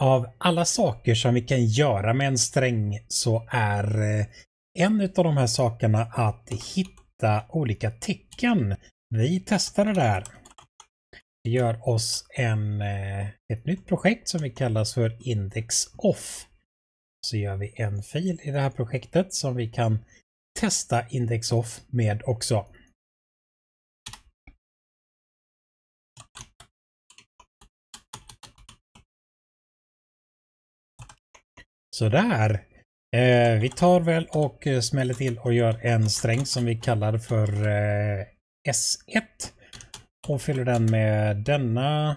Av alla saker som vi kan göra med en sträng så är eh, en av de här sakerna att hitta olika tecken. Vi testar det där. Vi gör oss en, eh, ett nytt projekt som vi kallar för Index Off. Så gör vi en fil i det här projektet som vi kan testa Index Off med också. Sådär. Eh, vi tar väl och eh, smäller till och gör en sträng som vi kallar för eh, S1. Och fyller den med denna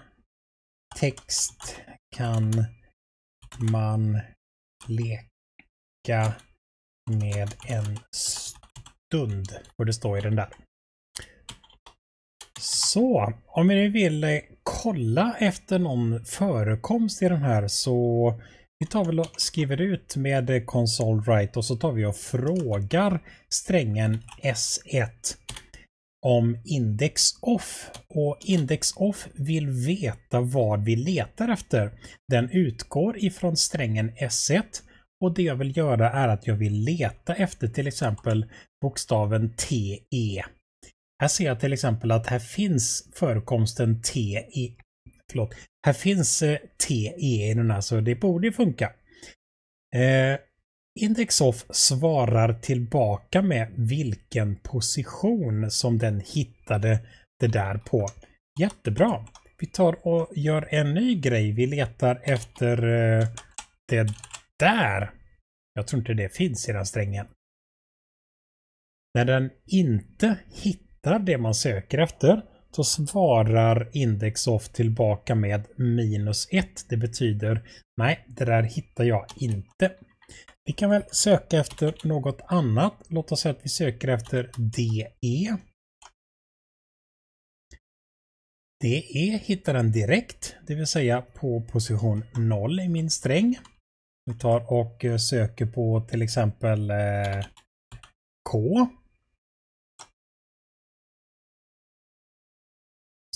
text kan man leka med en stund. Och det står i den där. Så, om vi nu vill eh, kolla efter någon förekomst i den här så vi tar väl och skriver ut med konsol right och så tar vi och frågar strängen S1 om index off och index off vill veta vad vi letar efter. Den utgår ifrån strängen S1 och det jag vill göra är att jag vill leta efter till exempel bokstaven TE. Här ser jag till exempel att här finns förekomsten TE förlåt. Här finns eh, TE innan så det borde ju funka. Eh, Indexoff svarar tillbaka med vilken position som den hittade det där på. Jättebra! Vi tar och gör en ny grej. Vi letar efter eh, det där. Jag tror inte det finns i den strängen. När den inte hittar det man söker efter så svarar indexoff tillbaka med minus 1. Det betyder nej, det där hittar jag inte. Vi kan väl söka efter något annat. Låt oss säga att vi söker efter DE. DE hittar den direkt, det vill säga på position 0 i min sträng. Vi tar och eh, söker på till exempel eh, K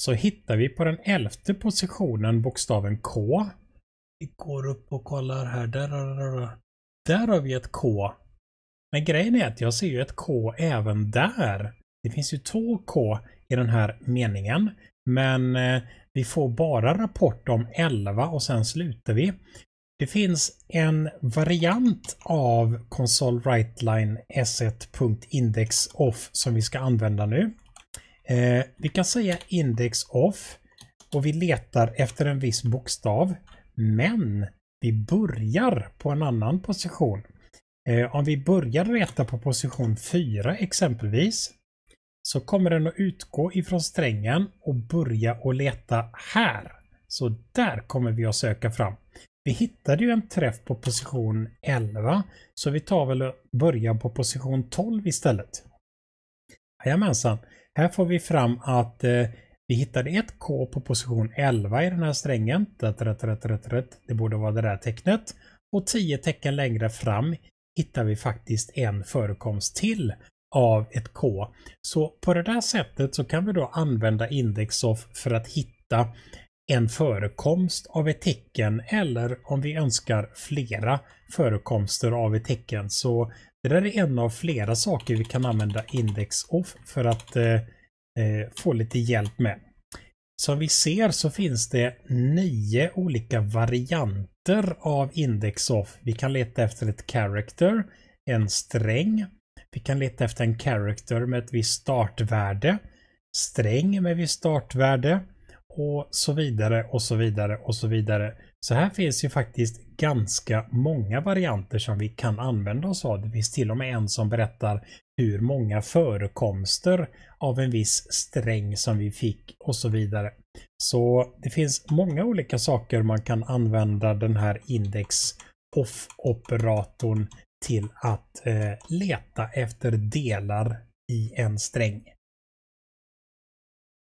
så hittar vi på den elfte positionen bokstaven K. Vi går upp och kollar här. Där, där, där, där har vi ett K. Men grejen är att jag ser ju ett K även där. Det finns ju två K i den här meningen. Men eh, vi får bara rapport om 11 och sen slutar vi. Det finns en variant av Console Writeline S1.index off som vi ska använda nu. Eh, vi kan säga index off och vi letar efter en viss bokstav. Men vi börjar på en annan position. Eh, om vi börjar leta på position 4 exempelvis så kommer den att utgå ifrån strängen och börja att leta här. Så där kommer vi att söka fram. Vi hittade ju en träff på position 11 så vi tar väl och börjar på position 12 istället. Jajamensan. Här får vi fram att eh, vi hittade ett K på position 11 i den här strängen. Det borde vara det där tecknet. Och 10 tecken längre fram hittar vi faktiskt en förekomst till av ett K. Så på det där sättet så kan vi då använda indexoff för att hitta en förekomst av ett tecken eller om vi önskar flera förekomster av ett tecken. Så det där är en av flera saker vi kan använda index off för att eh, eh, få lite hjälp med. Som vi ser så finns det nio olika varianter av index off. Vi kan leta efter ett character, en sträng. Vi kan leta efter en character med ett visst startvärde, sträng med visst startvärde, och så vidare och så vidare och så vidare. Så här finns ju faktiskt ganska många varianter som vi kan använda oss av. Det finns till och med en som berättar hur många förekomster av en viss sträng som vi fick och så vidare. Så det finns många olika saker man kan använda den här index off-operatorn till att eh, leta efter delar i en sträng.